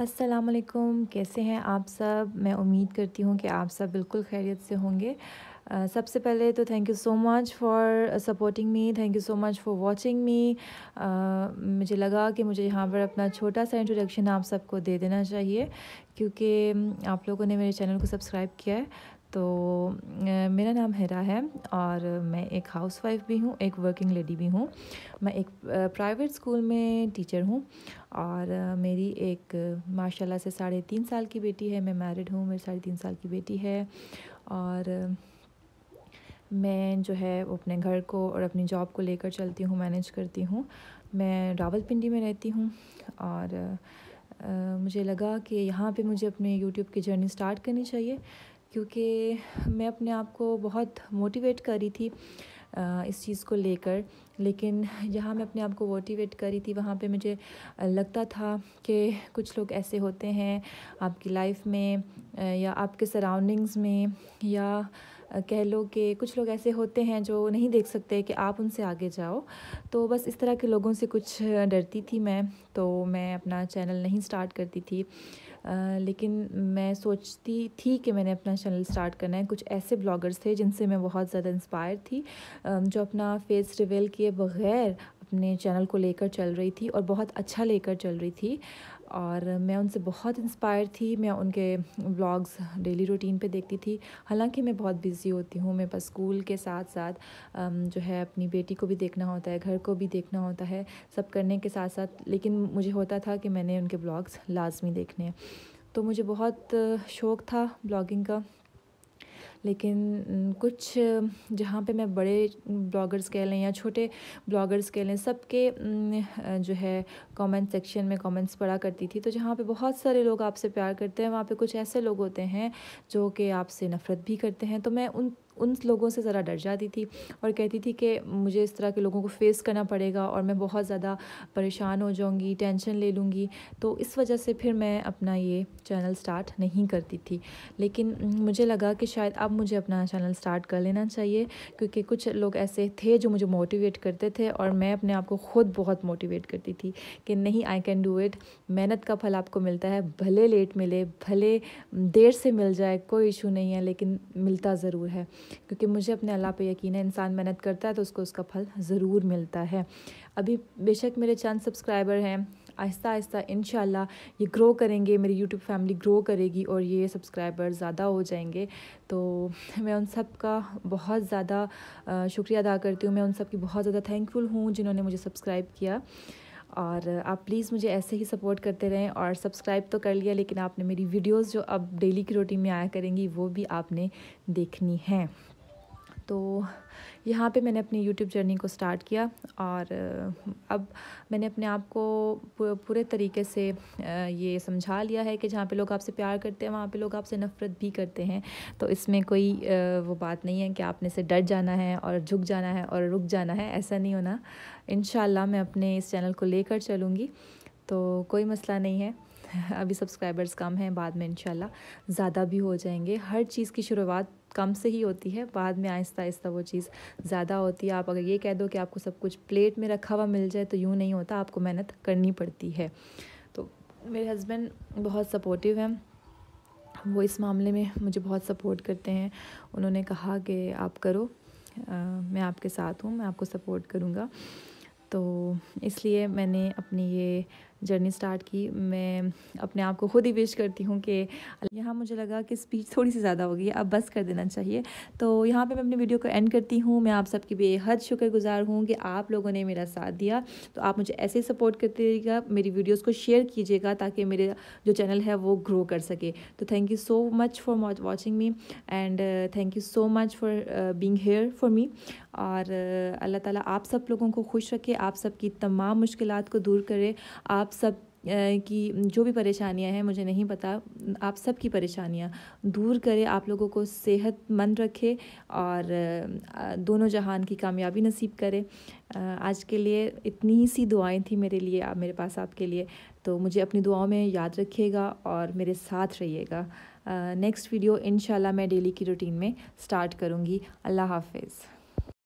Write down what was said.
असलकुम कैसे हैं आप सब मैं उम्मीद करती हूँ कि आप सब बिल्कुल खैरियत से होंगे Uh, सबसे पहले तो thank you so much for supporting me thank you so much for watching me मुझे लगा कि मुझे यहाँ पर अपना छोटा सा इंट्रोडक्शन आप सबको दे देना चाहिए क्योंकि um, आप लोगों ने मेरे चैनल को सब्सक्राइब किया है तो uh, मेरा नाम हेरा है और मैं एक हाउसवाइफ भी हूँ एक वर्किंग लेडी भी हूँ मैं एक प्राइवेट uh, स्कूल में टीचर हूँ और मेरी एक माशाल्लाह से साढ़े तीन साल की बेटी है मैं मैरिड हूँ मेरी साढ़े तीन साल की बेटी है और मैं जो है वो अपने घर को और अपनी जॉब को लेकर चलती हूँ मैनेज करती हूँ मैं रावलपिंडी में रहती हूँ और आ, मुझे लगा कि यहाँ पे मुझे अपने यूट्यूब की जर्नी स्टार्ट करनी चाहिए क्योंकि मैं अपने आप को बहुत मोटिवेट कर रही थी इस चीज़ को लेकर लेकिन जहाँ मैं अपने आप को मोटिवेट कर रही थी वहाँ पे मुझे लगता था कि कुछ लोग ऐसे होते हैं आपकी लाइफ में या आपके सराउंडिंग्स में या कह लो कि कुछ लोग ऐसे होते हैं जो नहीं देख सकते कि आप उनसे आगे जाओ तो बस इस तरह के लोगों से कुछ डरती थी मैं तो मैं अपना चैनल नहीं स्टार्ट करती थी आ, लेकिन मैं सोचती थी कि मैंने अपना चैनल स्टार्ट करना है कुछ ऐसे ब्लॉगर्स थे जिनसे मैं बहुत ज़्यादा इंस्पायर थी जो अपना फेस रिवेल किए बगैर अपने चैनल को लेकर चल रही थी और बहुत अच्छा लेकर चल रही थी और मैं उनसे बहुत इंस्पायर थी मैं उनके व्लॉग्स डेली रूटीन पे देखती थी हालांकि मैं बहुत बिज़ी होती हूँ मैं बस स्कूल के साथ साथ जो है अपनी बेटी को भी देखना होता है घर को भी देखना होता है सब करने के साथ साथ लेकिन मुझे होता था कि मैंने उनके ब्लॉग्स लाजमी देखने तो मुझे बहुत शौक़ था ब्लॉगिंग का लेकिन कुछ जहाँ पे मैं बड़े ब्लॉगर्स कह लें या छोटे ब्लॉगर्स कह लें सबके जो है कमेंट सेक्शन में कमेंट्स पढ़ा करती थी तो जहाँ पे बहुत सारे लोग आपसे प्यार करते हैं वहाँ पे कुछ ऐसे लोग होते हैं जो कि आपसे नफ़रत भी करते हैं तो मैं उन उन लोगों से ज़रा डर जाती थी और कहती थी कि मुझे इस तरह के लोगों को फेस करना पड़ेगा और मैं बहुत ज़्यादा परेशान हो जाऊँगी टेंशन ले लूँगी तो इस वजह से फिर मैं अपना ये चैनल स्टार्ट नहीं करती थी लेकिन मुझे लगा कि शायद अब मुझे अपना चैनल स्टार्ट कर लेना चाहिए क्योंकि कुछ लोग ऐसे थे जो मुझे मोटिवेट करते थे और मैं अपने आप को ख़ुद बहुत मोटिवेट करती थी कि नहीं आई कैन डू इट मेहनत का फल आपको मिलता है भले लेट मिले भले देर से मिल जाए कोई इशू नहीं है लेकिन मिलता ज़रूर है क्योंकि मुझे अपने अल्लाह पे यकीन है इंसान मेहनत करता है तो उसको उसका फल ज़रूर मिलता है अभी बेशक मेरे चंद सब्सक्राइबर हैं आहिस्ता आहिस्ता इन ये ग्रो करेंगे मेरी यूट्यूब फैमिली ग्रो करेगी और ये सब्सक्राइबर ज़्यादा हो जाएंगे तो मैं उन सब का बहुत ज़्यादा शुक्रिया अदा करती हूँ मैं उन सब की बहुत ज़्यादा थैंकफुल हूँ जिन्होंने मुझे सब्सक्राइब किया और आप प्लीज़ मुझे ऐसे ही सपोर्ट करते रहें और सब्सक्राइब तो कर लिया लेकिन आपने मेरी वीडियोस जो अब डेली की रूटीन में आया करेंगी वो भी आपने देखनी है तो यहाँ पे मैंने अपनी यूट्यूब जर्नी को स्टार्ट किया और अब मैंने अपने आप को पूरे तरीके से ये समझा लिया है कि जहाँ पे लोग आपसे प्यार करते हैं वहाँ पे लोग आपसे नफ़रत भी करते हैं तो इसमें कोई वो बात नहीं है कि आपने से डर जाना है और झुक जाना है और रुक जाना है ऐसा नहीं होना इन मैं अपने इस चैनल को लेकर चलूँगी तो कोई मसला नहीं है अभी सब्सक्राइबर्स कम हैं बाद में इनशाला ज़्यादा भी हो जाएंगे हर चीज़ की शुरुआत कम से ही होती है बाद में आहिस्ता आहिस्ता वो चीज़ ज़्यादा होती है आप अगर ये कह दो कि आपको सब कुछ प्लेट में रखा हुआ मिल जाए तो यूँ नहीं होता आपको मेहनत करनी पड़ती है तो मेरे हस्बैंड बहुत सपोर्टिव हैं वो इस मामले में मुझे बहुत सपोर्ट करते हैं उन्होंने कहा कि आप करो आ, मैं आपके साथ हूँ मैं आपको सपोर्ट करूँगा तो इसलिए मैंने अपनी ये जर्नी स्टार्ट की मैं अपने आप को खुद ही विश करती हूँ कि यहाँ मुझे लगा कि स्पीच थोड़ी सी ज़्यादा हो गई अब बस कर देना चाहिए तो यहाँ पे मैं अपनी वीडियो को एंड करती हूँ मैं आप सबकी बेहद शुक्रगुजार हूँ कि आप लोगों ने मेरा साथ दिया तो आप मुझे ऐसे ही सपोर्ट करते रहिएगा मेरी वीडियोज़ को शेयर कीजिएगा ताकि मेरे जो चैनल है वो ग्रो कर सके तो thank you so much for watching me and thank you so much for being here for me और uh, अल्लाह ताला आप सब लोगों को खुश रखे आप सबकी तमाम मुश्किल को दूर करे आप सब की जो भी परेशानियां हैं मुझे नहीं पता आप सब की परेशानियां दूर करें आप लोगों को सेहतमंद रखे और दोनों जहान की कामयाबी नसीब करे आज के लिए इतनी ही सी दुआएं थी मेरे लिए आप मेरे पास आपके लिए तो मुझे अपनी दुआओं में याद रखिएगा और मेरे साथ रहिएगा नेक्स्ट वीडियो इन मैं डेली की रूटीन में स्टार्ट करूँगी अल्लाह हाफिज़